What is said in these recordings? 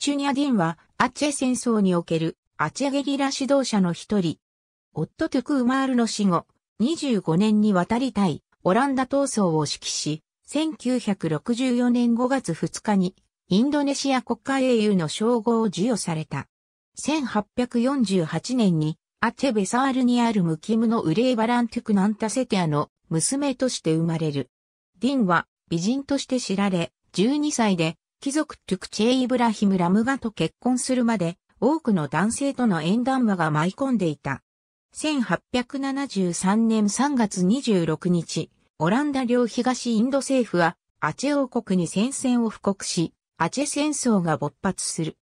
チュニアディンは、アチェ戦争における、アチェゲリラ指導者の一人。オット・ゥク・ウマールの死後、25年にわたりオランダ闘争を指揮し、1964年5月2日に、インドネシア国家英雄の称号を授与された。1848年に、アチェベサールにあるムキムのウレイバランテゥクナンタセテアの娘として生まれる。ディンは美人として知られ、12歳で貴族トゥクチェイ・イブラヒム・ラムガと結婚するまで多くの男性との縁談話が舞い込んでいた。1873年3月26日、オランダ領東インド政府はアチェ王国に戦線を布告し、アチェ戦争が勃発する。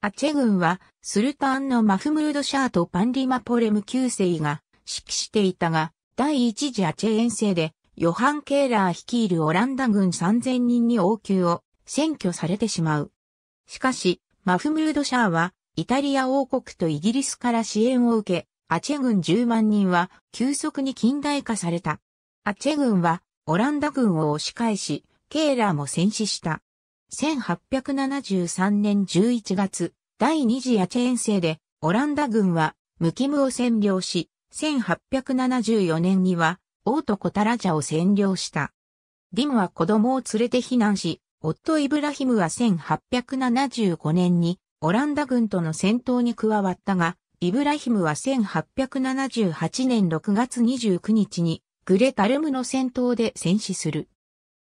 アチェ軍はスルタンのマフムードシャーとパンリマポレム旧世が指揮していたが、第一次アチェ遠征でヨハン・ケーラー率いるオランダ軍3000人に応急を占拠されてしまう。しかし、マフムード・シャーは、イタリア王国とイギリスから支援を受け、アチェ軍10万人は急速に近代化された。アチェ軍はオランダ軍を押し返し、ケーラーも戦死した。1873年11月、第二次アチェ遠征でオランダ軍はムキムを占領し、1874年にはオート・コタラジャを占領した。ディムは子供を連れて避難し、夫イブラヒムは1875年にオランダ軍との戦闘に加わったが、イブラヒムは1878年6月29日にグレタルムの戦闘で戦死する。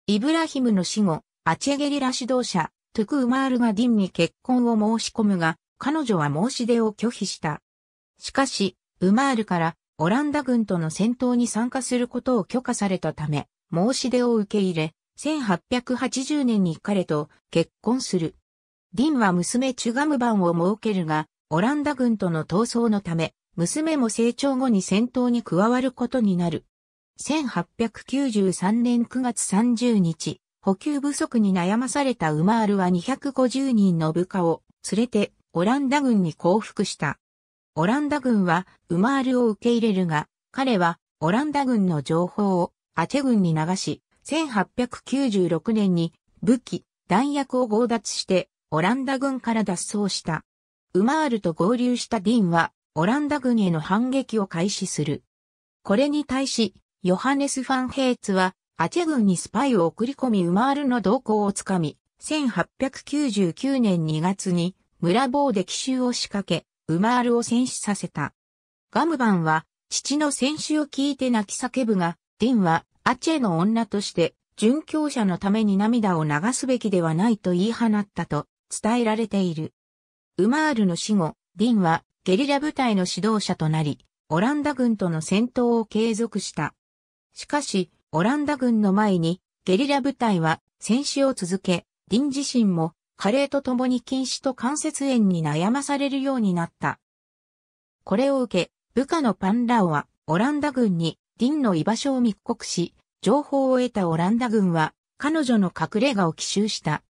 イブラヒムの死後、アチェゲリラ指導者、トゥク・ウマールがディンに結婚を申し込むが、彼女は申し出を拒否した。しかし、ウマールからオランダ軍との戦闘に参加することを許可されたため、申し出を受け入れ、1880年に彼と結婚する。ディンは娘チュガムバンを設けるが、オランダ軍との闘争のため、娘も成長後に戦闘に加わることになる。1893年9月30日、補給不足に悩まされたウマールは250人の部下を連れてオランダ軍に降伏した。オランダ軍はウマールを受け入れるが、彼はオランダ軍の情報をアチェ軍に流し、1896年に武器、弾薬を強奪してオランダ軍から脱走した。ウマールと合流したディンはオランダ軍への反撃を開始する。これに対し、ヨハネス・ファンヘイツはアチェ軍にスパイを送り込みウマールの動向をつかみ、1899年2月に村棒で奇襲を仕掛け、ウマールを戦死させた。ガムバンは父の戦死を聞いて泣き叫ぶが、ディンはアチェの女として、殉教者のために涙を流すべきではないと言い放ったと伝えられている。ウマールの死後、ディンはゲリラ部隊の指導者となり、オランダ軍との戦闘を継続した。しかし、オランダ軍の前にゲリラ部隊は戦死を続け、ディン自身も加齢とともに禁止と関節炎に悩まされるようになった。これを受け、部下のパンラオはオランダ軍にディンの居場所を密告し、情報を得たオランダ軍は、彼女の隠れ家を奇襲した。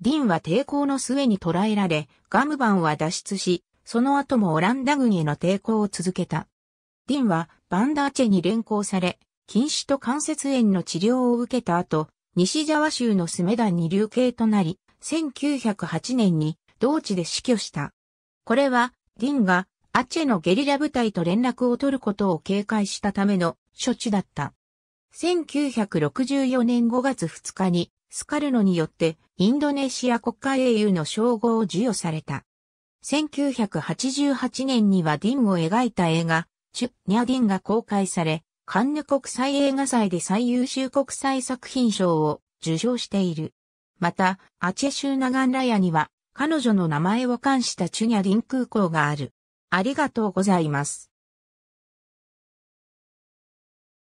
ディンは抵抗の末に捕らえられ、ガムバンは脱出し、その後もオランダ軍への抵抗を続けた。ディンはバンダーチェに連行され、禁止と関節炎の治療を受けた後、西ジャワ州のスメダンに流刑となり、1908年に同地で死去した。これは、ディンがアチェのゲリラ部隊と連絡を取ることを警戒したための処置だった。1964年5月2日にスカルノによってインドネシア国家英雄の称号を授与された。1988年にはディンを描いた映画、チュ・ニャディンが公開され、カンヌ国際映画祭で最優秀国際作品賞を受賞している。また、アチェ州ナガンラヤには、彼女の名前を冠したチュニャディン空港がある。ありがとうございます。